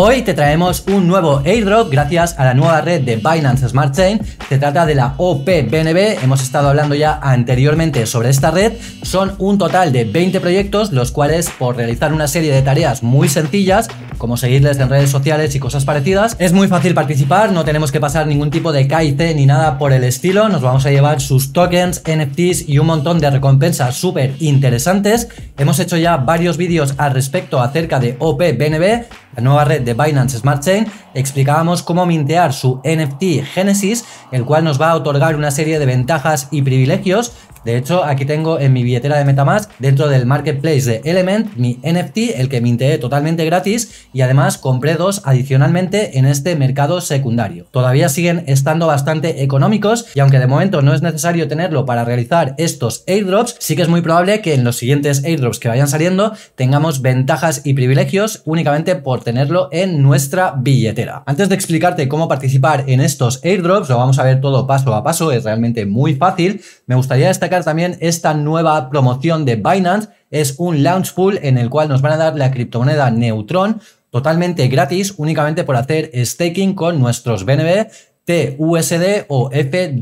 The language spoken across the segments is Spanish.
Hoy te traemos un nuevo airdrop gracias a la nueva red de Binance Smart Chain. Se trata de la OPBNB, hemos estado hablando ya anteriormente sobre esta red. Son un total de 20 proyectos, los cuales por realizar una serie de tareas muy sencillas como seguirles en redes sociales y cosas parecidas. Es muy fácil participar, no tenemos que pasar ningún tipo de KIC ni nada por el estilo. Nos vamos a llevar sus tokens, NFTs y un montón de recompensas súper interesantes. Hemos hecho ya varios vídeos al respecto acerca de OPBNB, la nueva red de Binance Smart Chain. Explicábamos cómo mintear su NFT Genesis, el cual nos va a otorgar una serie de ventajas y privilegios de hecho, aquí tengo en mi billetera de Metamask, dentro del marketplace de Element, mi NFT, el que minteé totalmente gratis y además compré dos adicionalmente en este mercado secundario. Todavía siguen estando bastante económicos y aunque de momento no es necesario tenerlo para realizar estos airdrops, sí que es muy probable que en los siguientes airdrops que vayan saliendo tengamos ventajas y privilegios únicamente por tenerlo en nuestra billetera. Antes de explicarte cómo participar en estos airdrops, lo vamos a ver todo paso a paso, es realmente muy fácil, me gustaría destacar también esta nueva promoción de Binance. Es un launch pool en el cual nos van a dar la criptomoneda Neutron totalmente gratis únicamente por hacer staking con nuestros BNB. TUSD o FDUSD,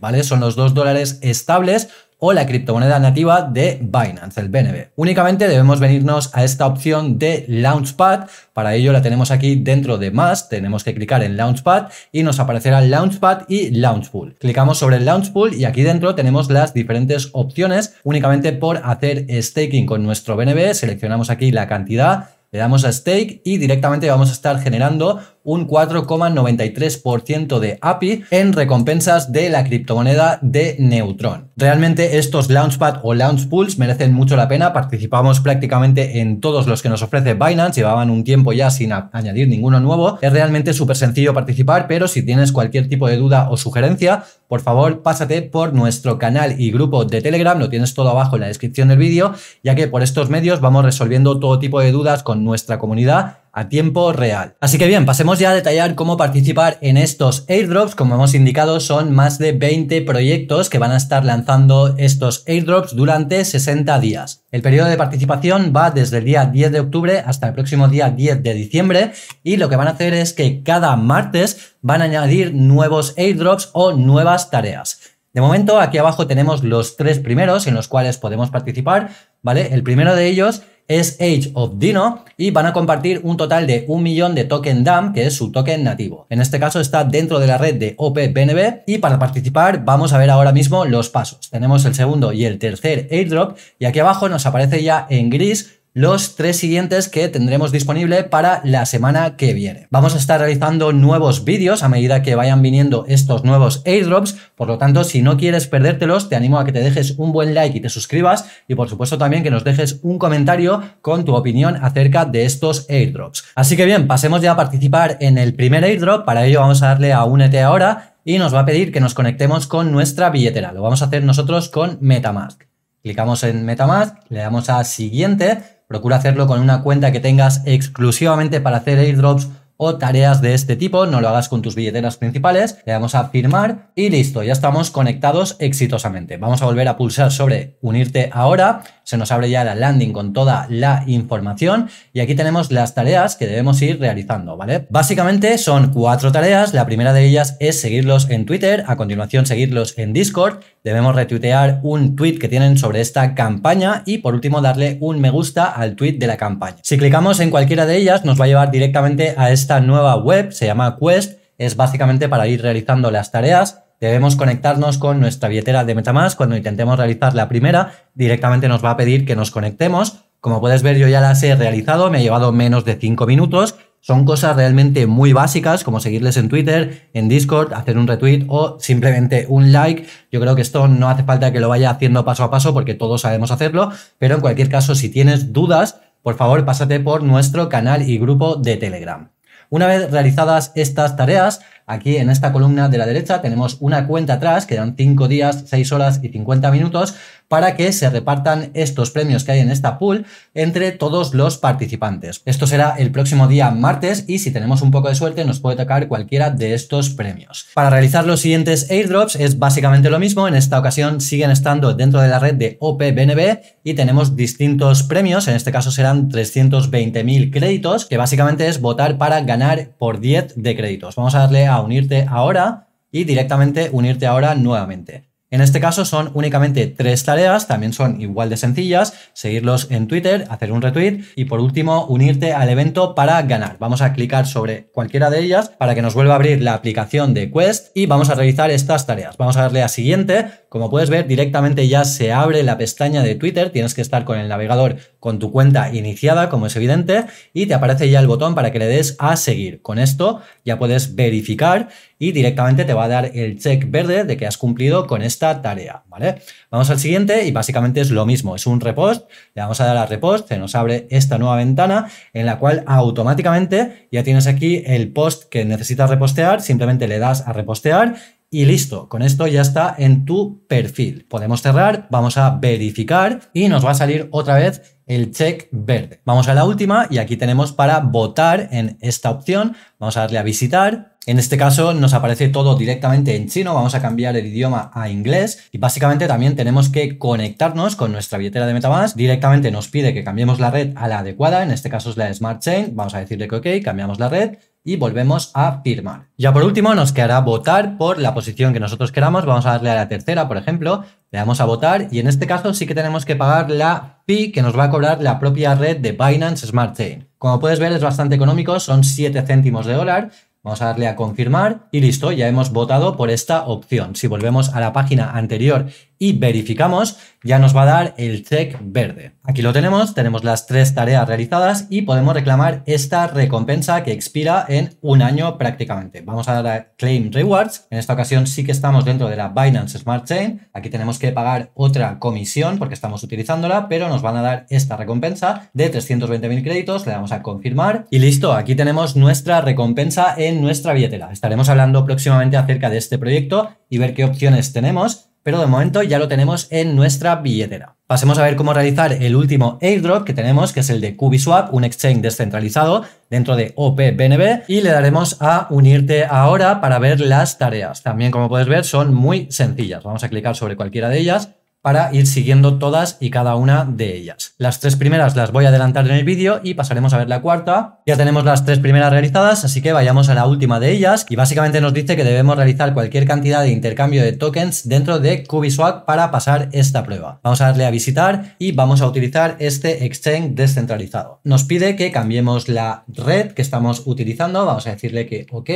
¿vale? Son los dos dólares estables o la criptomoneda nativa de Binance, el BNB. Únicamente debemos venirnos a esta opción de Launchpad. Para ello la tenemos aquí dentro de más. Tenemos que clicar en Launchpad y nos aparecerá Launchpad y Launchpool. Clicamos sobre el Launchpool y aquí dentro tenemos las diferentes opciones. Únicamente por hacer staking con nuestro BNB, seleccionamos aquí la cantidad le damos a stake y directamente vamos a estar generando un 4,93% de API en recompensas de la criptomoneda de Neutron. Realmente estos Launchpad o Launch Pools merecen mucho la pena, participamos prácticamente en todos los que nos ofrece Binance, llevaban un tiempo ya sin añadir ninguno nuevo, es realmente súper sencillo participar, pero si tienes cualquier tipo de duda o sugerencia, por favor pásate por nuestro canal y grupo de Telegram, lo tienes todo abajo en la descripción del vídeo, ya que por estos medios vamos resolviendo todo tipo de dudas con nuestra comunidad a tiempo real. Así que bien, pasemos ya a detallar cómo participar en estos airdrops. Como hemos indicado, son más de 20 proyectos que van a estar lanzando estos airdrops durante 60 días. El periodo de participación va desde el día 10 de octubre hasta el próximo día 10 de diciembre y lo que van a hacer es que cada martes van a añadir nuevos airdrops o nuevas tareas. De momento, aquí abajo tenemos los tres primeros en los cuales podemos participar, ¿vale? El primero de ellos es Age of Dino y van a compartir un total de un millón de token DAM, que es su token nativo. En este caso está dentro de la red de OPBNB y para participar vamos a ver ahora mismo los pasos. Tenemos el segundo y el tercer airdrop y aquí abajo nos aparece ya en gris los tres siguientes que tendremos disponible para la semana que viene. Vamos a estar realizando nuevos vídeos a medida que vayan viniendo estos nuevos airdrops, por lo tanto, si no quieres perdértelos, te animo a que te dejes un buen like y te suscribas y por supuesto también que nos dejes un comentario con tu opinión acerca de estos airdrops. Así que bien, pasemos ya a participar en el primer airdrop, para ello vamos a darle a Únete ahora y nos va a pedir que nos conectemos con nuestra billetera, lo vamos a hacer nosotros con Metamask. Clicamos en Metamask, le damos a siguiente Procura hacerlo con una cuenta que tengas exclusivamente para hacer airdrops o tareas de este tipo, no lo hagas con tus billeteras principales, le damos a firmar y listo, ya estamos conectados exitosamente. Vamos a volver a pulsar sobre unirte ahora, se nos abre ya la landing con toda la información y aquí tenemos las tareas que debemos ir realizando, ¿vale? Básicamente son cuatro tareas, la primera de ellas es seguirlos en Twitter, a continuación seguirlos en Discord debemos retuitear un tweet que tienen sobre esta campaña y por último darle un me gusta al tweet de la campaña. Si clicamos en cualquiera de ellas nos va a llevar directamente a esta nueva web, se llama Quest, es básicamente para ir realizando las tareas debemos conectarnos con nuestra billetera de Metamask. Cuando intentemos realizar la primera, directamente nos va a pedir que nos conectemos. Como puedes ver, yo ya las he realizado, me ha llevado menos de 5 minutos son cosas realmente muy básicas, como seguirles en Twitter, en Discord, hacer un retweet o simplemente un like. Yo creo que esto no hace falta que lo vaya haciendo paso a paso porque todos sabemos hacerlo, pero en cualquier caso, si tienes dudas, por favor, pásate por nuestro canal y grupo de Telegram. Una vez realizadas estas tareas, Aquí en esta columna de la derecha tenemos una cuenta atrás, que dan 5 días, 6 horas y 50 minutos para que se repartan estos premios que hay en esta pool entre todos los participantes. Esto será el próximo día martes y si tenemos un poco de suerte nos puede tocar cualquiera de estos premios. Para realizar los siguientes airdrops es básicamente lo mismo, en esta ocasión siguen estando dentro de la red de OPBNB y tenemos distintos premios, en este caso serán 320.000 créditos, que básicamente es votar para ganar por 10 de créditos. Vamos a darle a unirte ahora y directamente unirte ahora nuevamente. En este caso son únicamente tres tareas, también son igual de sencillas, seguirlos en Twitter, hacer un retweet y por último unirte al evento para ganar. Vamos a clicar sobre cualquiera de ellas para que nos vuelva a abrir la aplicación de Quest y vamos a realizar estas tareas. Vamos a darle a siguiente, como puedes ver directamente ya se abre la pestaña de Twitter, tienes que estar con el navegador con tu cuenta iniciada como es evidente y te aparece ya el botón para que le des a seguir. Con esto ya puedes verificar y directamente te va a dar el check verde de que has cumplido con esta tarea, ¿vale? Vamos al siguiente y básicamente es lo mismo, es un repost, le vamos a dar a repost, se nos abre esta nueva ventana en la cual automáticamente ya tienes aquí el post que necesitas repostear, simplemente le das a repostear y listo, con esto ya está en tu perfil. Podemos cerrar, vamos a verificar y nos va a salir otra vez el check verde. Vamos a la última y aquí tenemos para votar en esta opción. Vamos a darle a visitar en este caso nos aparece todo directamente en chino, vamos a cambiar el idioma a inglés y básicamente también tenemos que conectarnos con nuestra billetera de Metamask. Directamente nos pide que cambiemos la red a la adecuada, en este caso es la Smart Chain, vamos a decirle que ok, cambiamos la red y volvemos a firmar. Ya por último nos quedará votar por la posición que nosotros queramos, vamos a darle a la tercera por ejemplo, le damos a votar y en este caso sí que tenemos que pagar la fee que nos va a cobrar la propia red de Binance Smart Chain. Como puedes ver es bastante económico, son 7 céntimos de dólar Vamos a darle a confirmar y listo, ya hemos votado por esta opción. Si volvemos a la página anterior y verificamos, ya nos va a dar el check verde. Aquí lo tenemos, tenemos las tres tareas realizadas y podemos reclamar esta recompensa que expira en un año prácticamente. Vamos a dar a Claim Rewards. En esta ocasión sí que estamos dentro de la Binance Smart Chain. Aquí tenemos que pagar otra comisión porque estamos utilizándola, pero nos van a dar esta recompensa de 320.000 créditos. Le damos a confirmar y listo. Aquí tenemos nuestra recompensa en nuestra billetera. Estaremos hablando próximamente acerca de este proyecto y ver qué opciones tenemos pero de momento ya lo tenemos en nuestra billetera. Pasemos a ver cómo realizar el último airdrop que tenemos, que es el de CubiSwap, un exchange descentralizado dentro de OPBNB, y le daremos a unirte ahora para ver las tareas. También, como puedes ver, son muy sencillas. Vamos a clicar sobre cualquiera de ellas para ir siguiendo todas y cada una de ellas. Las tres primeras las voy a adelantar en el vídeo y pasaremos a ver la cuarta, ya tenemos las tres primeras realizadas, así que vayamos a la última de ellas y básicamente nos dice que debemos realizar cualquier cantidad de intercambio de tokens dentro de Kubiswap para pasar esta prueba. Vamos a darle a visitar y vamos a utilizar este exchange descentralizado. Nos pide que cambiemos la red que estamos utilizando, vamos a decirle que ok,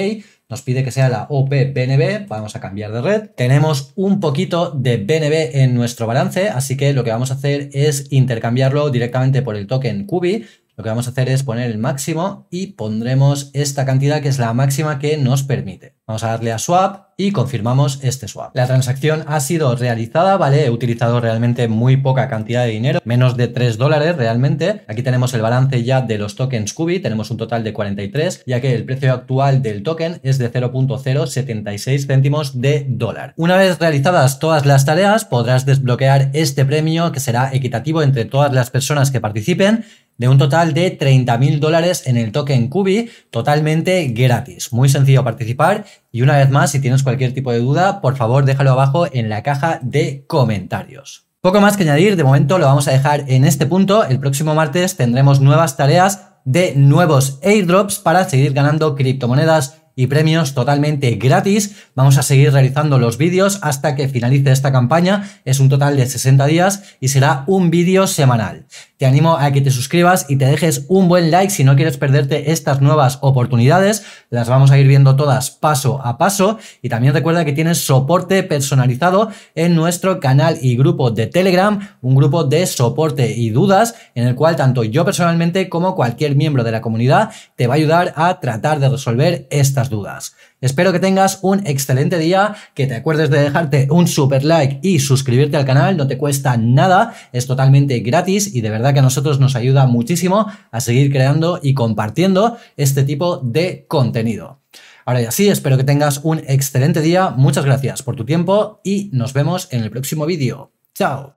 nos pide que sea la BNB, vamos a cambiar de red. Tenemos un poquito de BNB en nuestro balance, así que lo que vamos a hacer es intercambiarlo directamente por el token Kubi lo que vamos a hacer es poner el máximo y pondremos esta cantidad que es la máxima que nos permite. Vamos a darle a swap y confirmamos este swap. La transacción ha sido realizada, ¿vale? He utilizado realmente muy poca cantidad de dinero, menos de 3 dólares realmente. Aquí tenemos el balance ya de los tokens Kubi, tenemos un total de 43, ya que el precio actual del token es de 0.076 céntimos de dólar. Una vez realizadas todas las tareas, podrás desbloquear este premio que será equitativo entre todas las personas que participen de un total de 30.000 dólares en el token Kubi totalmente gratis. Muy sencillo participar y una vez más, si tienes cualquier tipo de duda, por favor déjalo abajo en la caja de comentarios. Poco más que añadir, de momento lo vamos a dejar en este punto. El próximo martes tendremos nuevas tareas de nuevos airdrops para seguir ganando criptomonedas y premios totalmente gratis. Vamos a seguir realizando los vídeos hasta que finalice esta campaña. Es un total de 60 días y será un vídeo semanal. Te animo a que te suscribas y te dejes un buen like si no quieres perderte estas nuevas oportunidades. Las vamos a ir viendo todas paso a paso. Y también recuerda que tienes soporte personalizado en nuestro canal y grupo de Telegram, un grupo de soporte y dudas en el cual tanto yo personalmente como cualquier miembro de la comunidad te va a ayudar a tratar de resolver estas dudas. Espero que tengas un excelente día, que te acuerdes de dejarte un super like y suscribirte al canal, no te cuesta nada, es totalmente gratis y de verdad que a nosotros nos ayuda muchísimo a seguir creando y compartiendo este tipo de contenido. Ahora ya sí, espero que tengas un excelente día, muchas gracias por tu tiempo y nos vemos en el próximo vídeo. ¡Chao!